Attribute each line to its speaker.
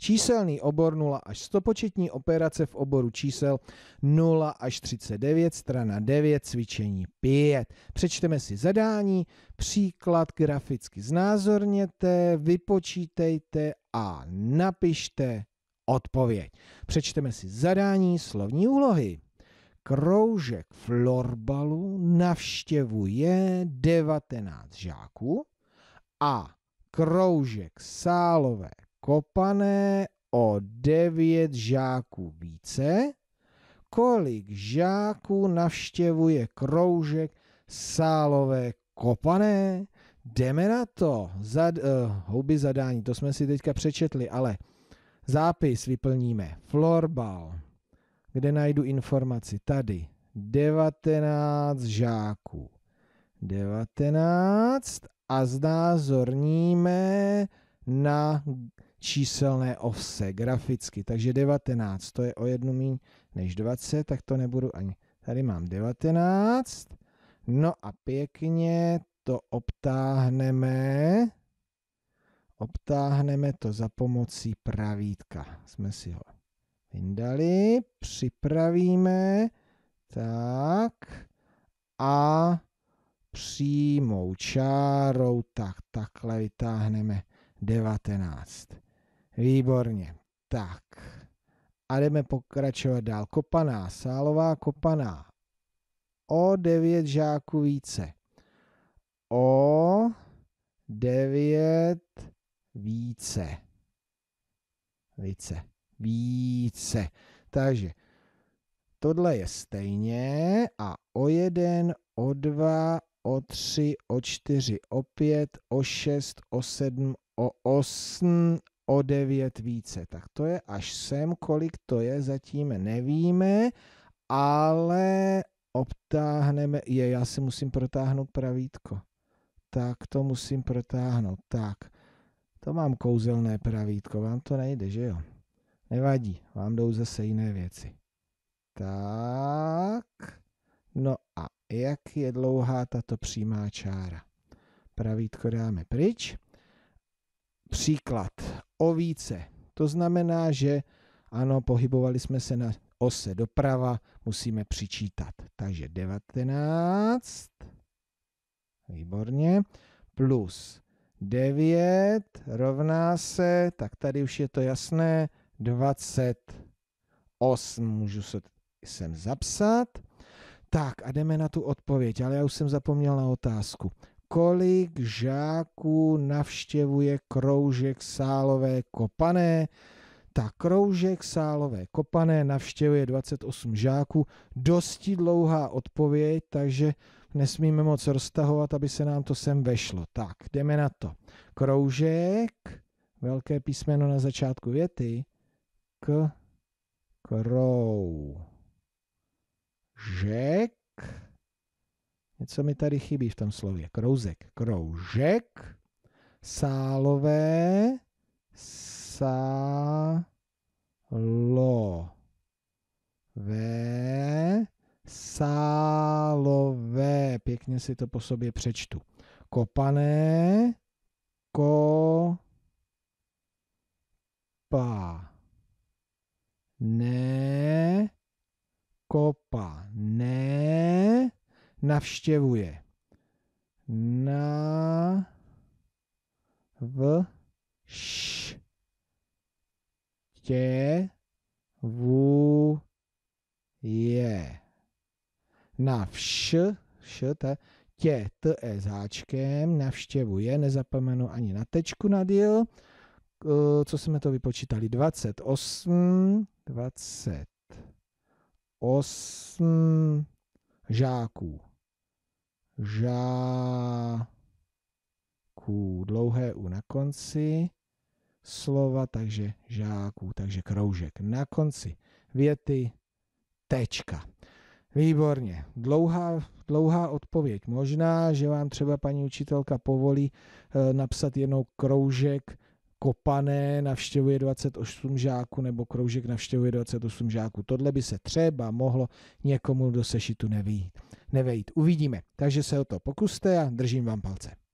Speaker 1: Číselný obor 0 až 100 početní operace v oboru čísel 0 až 39, strana 9, cvičení 5. Přečteme si zadání, příklad graficky znázorněte, vypočítejte a napište odpověď. Přečteme si zadání slovní úlohy. Kroužek florbalu navštěvuje 19 žáků a kroužek sálové kopané o 9 žáků více, kolik žáků navštěvuje kroužek sálové kopané. Jdeme na to. Zad, uh, houby zadání, to jsme si teďka přečetli, ale zápis vyplníme. Florbal, kde najdu informaci? Tady. 19 žáků. 19 a znázorníme na číselné ovse graficky, takže 19, to je o jednu míň než 20, tak to nebudu ani. Tady mám 19, no a pěkně to obtáhneme, obtáhneme to za pomocí pravítka. Jsme si ho vyndali, připravíme, tak a přímou čárou, tak takhle vytáhneme 19. Výborně. Tak. A jdeme pokračovat dál. Kopaná, sálová kopaná. O 9 žáků více. O 9 více. Více. Více. Takže tohle je stejně a o 1, o 2, o 3, o 4, o 5, o 6, o 7, o 8, o 9 více. Tak to je až sem, kolik to je, zatím nevíme, ale obtáhneme, je, já si musím protáhnout pravítko. Tak to musím protáhnout, tak. To mám kouzelné pravítko, vám to nejde, že jo? Nevadí, vám jdou zase jiné věci. Tak, no a jak je dlouhá tato přímá čára? Pravítko dáme pryč. Příklad o více. To znamená, že ano, pohybovali jsme se na ose doprava, musíme přičítat. Takže 19, výborně, plus 9 rovná se, tak tady už je to jasné, 28. Můžu se sem zapsat. Tak a jdeme na tu odpověď, ale já už jsem zapomněl na otázku kolik žáků navštěvuje kroužek Sálové Kopané. Ta kroužek Sálové Kopané navštěvuje 28 žáků. Dosti dlouhá odpověď, takže nesmíme moc roztahovat, aby se nám to sem vešlo. Tak, jdeme na to. Kroužek, velké písmeno na začátku věty, k, krou, žek, Něco mi tady chybí v tom slově. Krouzek. Kroužek. Sálové. Sálové. Sálové. Pěkně si to po sobě přečtu. Kopané. Ko. Pa. Ne. Kopa. Ne navštěvuje. Na v š tě v je. Na vš, š, t, tě, t, e s háčkem, navštěvuje, nezapomenu ani na tečku na díl. Co jsme to vypočítali? 28, 28 žáků žáků. Dlouhé U na konci slova, takže žáků, takže kroužek. Na konci věty tečka. Výborně. Dlouhá, dlouhá odpověď. Možná, že vám třeba paní učitelka povolí e, napsat jenom kroužek Kopané navštěvuje 28 žáků nebo kroužek navštěvuje 28 žáků. Tohle by se třeba mohlo někomu do sešitu nevejít. Uvidíme. Takže se o to pokuste a držím vám palce.